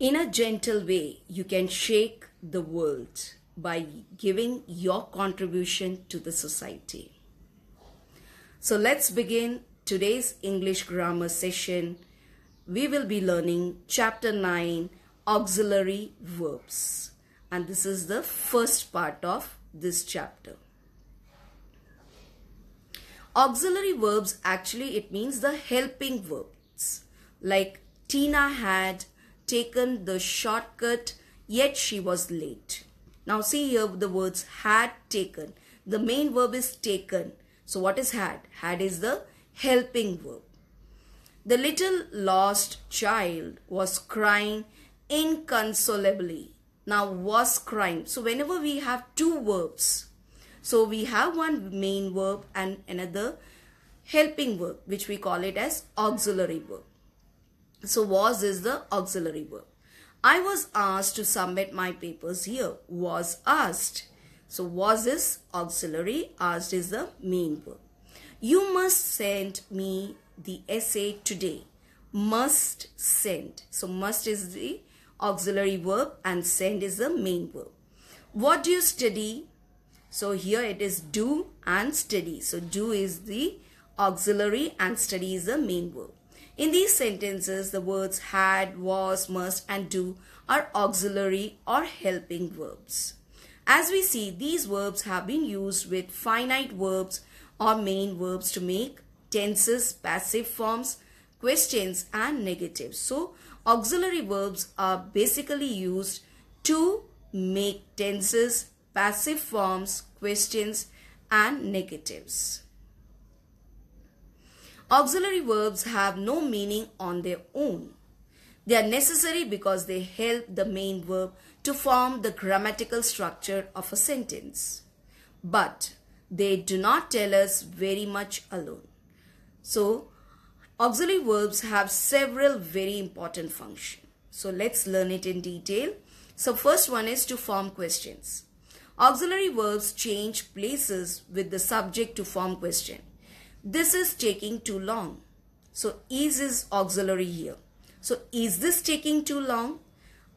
In a gentle way, you can shake the world by giving your contribution to the society. So let's begin today's English grammar session. We will be learning chapter 9 auxiliary verbs and this is the first part of this chapter. Auxiliary verbs actually it means the helping verbs like Tina had taken the shortcut, yet she was late. Now see here the words had taken. The main verb is taken. So what is had? Had is the helping verb. The little lost child was crying inconsolably. Now was crying. So whenever we have two verbs, so we have one main verb and another helping verb which we call it as auxiliary verb. So was is the auxiliary verb. I was asked to submit my papers here. Was asked. So was is auxiliary. Asked is the main verb. You must send me the essay today. Must send. So must is the auxiliary verb and send is the main verb. What do you study? So here it is do and study. So do is the auxiliary and study is the main verb. In these sentences, the words had, was, must, and do are auxiliary or helping verbs. As we see, these verbs have been used with finite verbs or main verbs to make tenses, passive forms, questions, and negatives. So, auxiliary verbs are basically used to make tenses, passive forms, questions, and negatives. Auxiliary verbs have no meaning on their own. They are necessary because they help the main verb to form the grammatical structure of a sentence. But they do not tell us very much alone. So, auxiliary verbs have several very important functions. So, let's learn it in detail. So, first one is to form questions. Auxiliary verbs change places with the subject to form question. This is taking too long. So is is auxiliary here. So is this taking too long?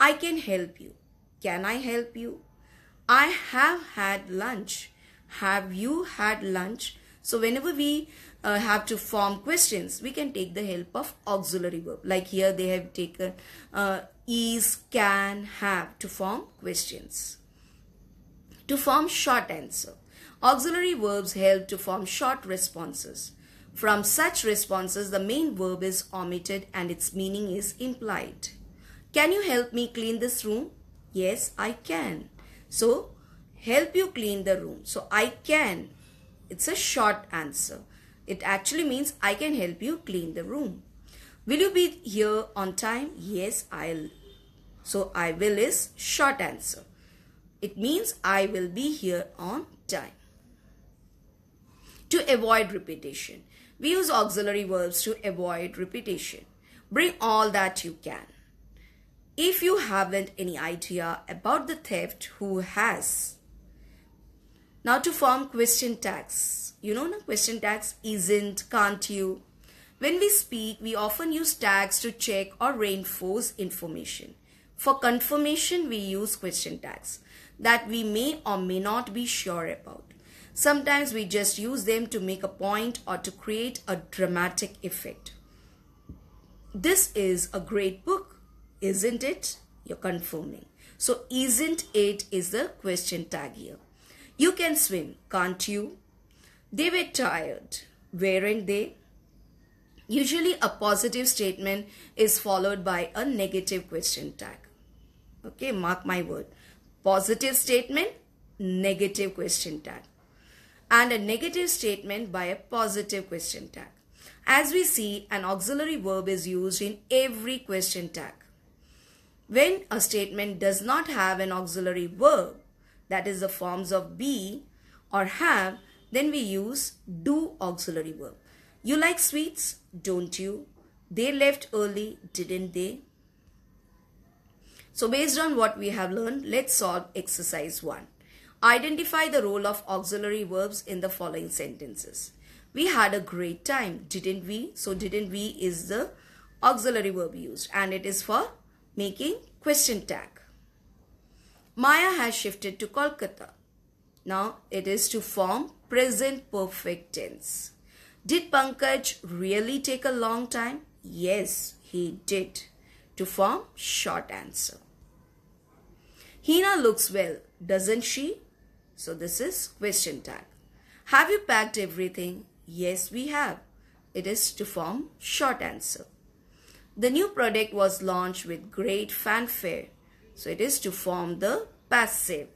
I can help you. Can I help you? I have had lunch. Have you had lunch? So whenever we uh, have to form questions, we can take the help of auxiliary verb. Like here they have taken uh, is, can, have to form questions. To form short answer. Auxiliary verbs help to form short responses. From such responses, the main verb is omitted and its meaning is implied. Can you help me clean this room? Yes, I can. So, help you clean the room. So, I can. It's a short answer. It actually means I can help you clean the room. Will you be here on time? Yes, I'll. So, I will is short answer. It means I will be here on time to avoid repetition. We use auxiliary verbs to avoid repetition. Bring all that you can. If you haven't any idea about the theft, who has? Now to form question tags. You know, no? question tags isn't, can't you? When we speak, we often use tags to check or reinforce information. For confirmation, we use question tags that we may or may not be sure about. Sometimes we just use them to make a point or to create a dramatic effect. This is a great book, isn't it? You're confirming. So, isn't it is the question tag here. You can swim, can't you? They were tired, weren't they? Usually, a positive statement is followed by a negative question tag. Okay, mark my word. Positive statement, negative question tag and a negative statement by a positive question tag. As we see, an auxiliary verb is used in every question tag. When a statement does not have an auxiliary verb, that is the forms of be or have, then we use do auxiliary verb. You like sweets, don't you? They left early, didn't they? So based on what we have learned, let's solve exercise 1. Identify the role of auxiliary verbs in the following sentences. We had a great time, didn't we? So, didn't we is the auxiliary verb used and it is for making question tag. Maya has shifted to Kolkata. Now, it is to form present perfect tense. Did Pankaj really take a long time? Yes, he did. To form short answer. Hina looks well, doesn't she? So this is question tag. Have you packed everything? Yes, we have. It is to form short answer. The new product was launched with great fanfare. So it is to form the passive.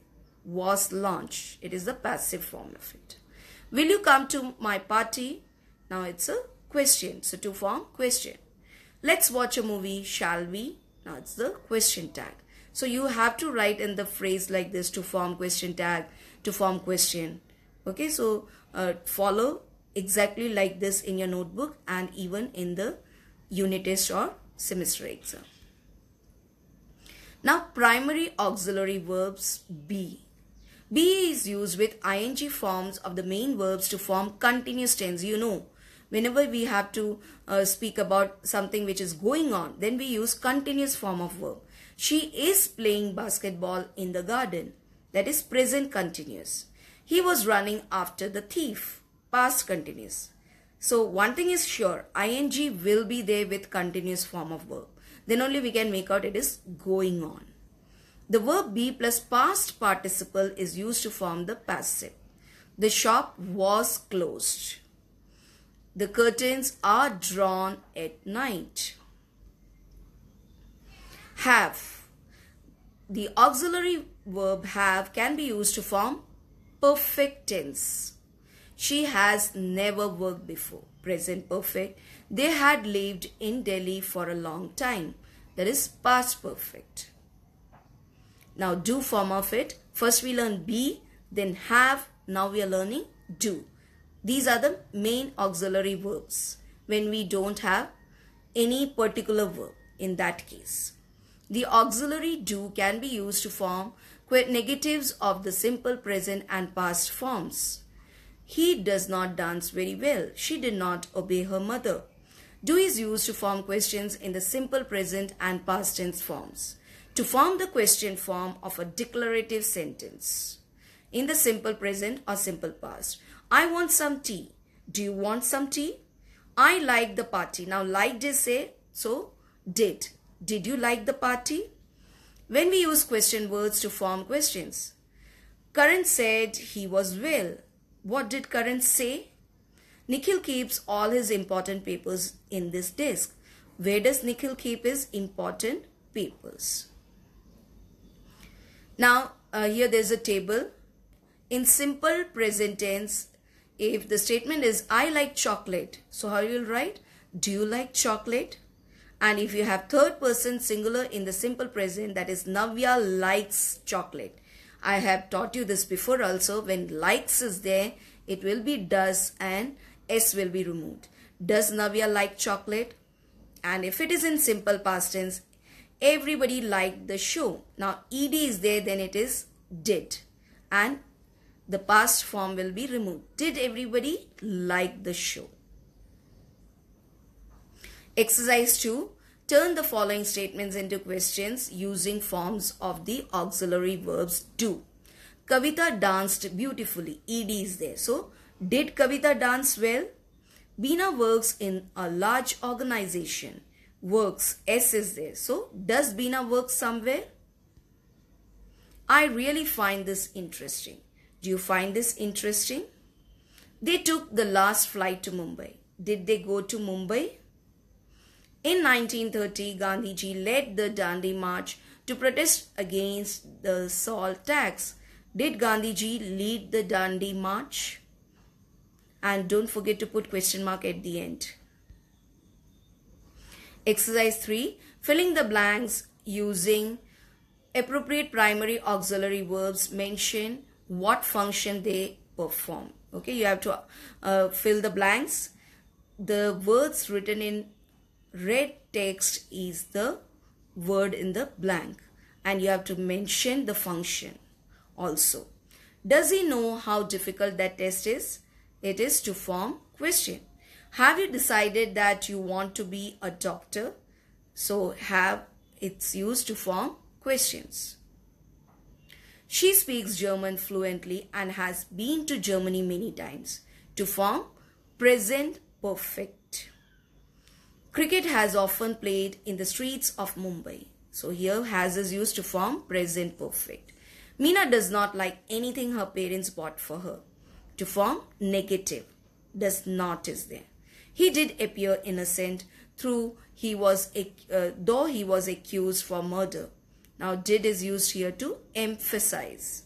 Was launched. It is the passive form of it. Will you come to my party? Now it's a question. So to form question. Let's watch a movie, shall we? Now it's the question tag. So you have to write in the phrase like this to form question tag, to form question. Okay, so uh, follow exactly like this in your notebook and even in the unit test or semester exam. Now primary auxiliary verbs be. Be is used with ing forms of the main verbs to form continuous tense. You know, whenever we have to uh, speak about something which is going on, then we use continuous form of verb. She is playing basketball in the garden. That is present continuous. He was running after the thief. Past continuous. So one thing is sure, ing will be there with continuous form of verb. Then only we can make out it is going on. The verb be plus past participle is used to form the passive. The shop was closed. The curtains are drawn at night have. The auxiliary verb have can be used to form perfect tense. She has never worked before. Present perfect. They had lived in Delhi for a long time. That is past perfect. Now do form of it. First we learn be, then have. Now we are learning do. These are the main auxiliary verbs when we don't have any particular verb in that case. The auxiliary do can be used to form negatives of the simple present and past forms. He does not dance very well. She did not obey her mother. Do is used to form questions in the simple present and past tense forms. To form the question form of a declarative sentence. In the simple present or simple past. I want some tea. Do you want some tea? I like the party. Now, like did say, so did. Did you like the party? When we use question words to form questions. Karan said he was well. What did Karan say? Nikhil keeps all his important papers in this desk. Where does Nikhil keep his important papers? Now, uh, here there's a table. In simple present tense, if the statement is I like chocolate, so how you'll write? Do you like chocolate? And if you have third person singular in the simple present, that is Navya likes chocolate. I have taught you this before also. When likes is there, it will be does and s will be removed. Does Navya like chocolate? And if it is in simple past tense, everybody liked the show. Now ed is there, then it is did. And the past form will be removed. Did everybody like the show? Exercise 2. Turn the following statements into questions using forms of the auxiliary verbs do. Kavita danced beautifully. ED is there. So, did Kavita dance well? Bina works in a large organization. Works, S is there. So, does Bina work somewhere? I really find this interesting. Do you find this interesting? They took the last flight to Mumbai. Did they go to Mumbai? In 1930, Gandhiji led the Dandi March to protest against the salt tax. Did Gandhiji lead the Dandi March? And don't forget to put question mark at the end. Exercise 3. Filling the blanks using appropriate primary auxiliary verbs mention what function they perform. Okay, you have to uh, fill the blanks. The words written in red text is the word in the blank and you have to mention the function also. Does he know how difficult that test is? It is to form question. Have you decided that you want to be a doctor? So have it's used to form questions. She speaks German fluently and has been to Germany many times to form present perfect Cricket has often played in the streets of Mumbai. So here has is used to form present perfect. Meena does not like anything her parents bought for her. To form negative, does not is there. He did appear innocent through he was uh, though he was accused for murder. Now did is used here to emphasize.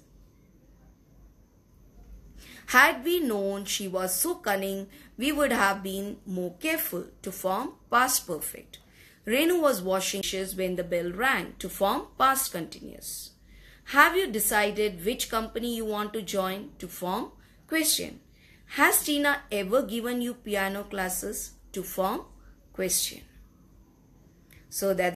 Had we known she was so cunning, we would have been more careful to form past perfect. Renu was washing dishes when the bell rang to form past continuous. Have you decided which company you want to join to form question? Has Tina ever given you piano classes to form question? So that